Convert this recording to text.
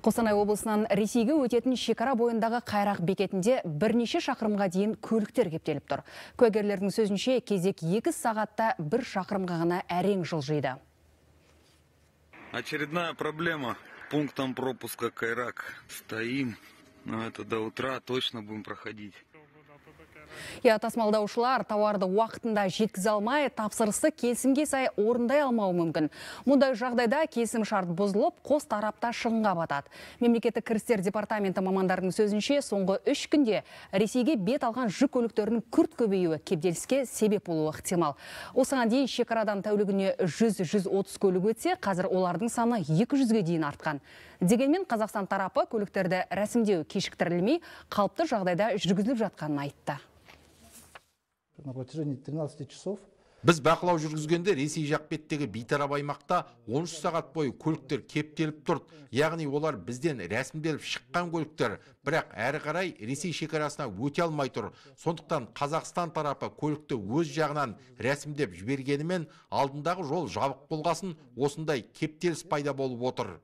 Қостанай облысынан Ресейге өтетін шекара бойындағы қайрақ бекетінде бірнеше шақырымға дейін көліктер кептеліп тұр. Көгерлердің сөзінше кезек 2 сағатта бір шақырымға ғана әрең жылжиды. Очередная проблема пунктом пропуска Кайрак. Стоим, но это до утра точно будем проходить иә тасымалдаушылар тауарды уақытында жеткізе алмай, тапсырысты келісімге сай орындай алмауы мүмкін. Мұндай жағдайда келісім шарт бұзылып, қос тарапта шығынға батады. Мемлекеттік кірістер департаменті мамандарының сөзінше, соңғы үш күнде Ресейге бет алған жүк көліктерінің күрт көбеюі кепделіске себеп болуы ықтимал. Осыған дейін шекарадан тәулігіне 100-130 көлік өтсе, қазір олардың саны екі жүзге дейін артқан. Дегенмен Қазақстан тарапы көліктерді рәсімдеу кешіктірілмей, қалыпты жағдайда жүргізіліп жатқанын айтты на протяжении 13 часов біз бақылау жүргізгенде ресей жақпеттегі беттегі бейтарап аймақта 13 сағат бойы көліктер кептеліп тұрды яғни олар бізден рәсімделіп шыққан көліктер бірақ әрі қарай ресей шекарасына өте алмай тұр сондықтан қазақстан тарапы көлікті өз жағынан рәсімдеп жібергенімен алдындағы жол жабық болғасын осындай кептеліс пайда болып отыр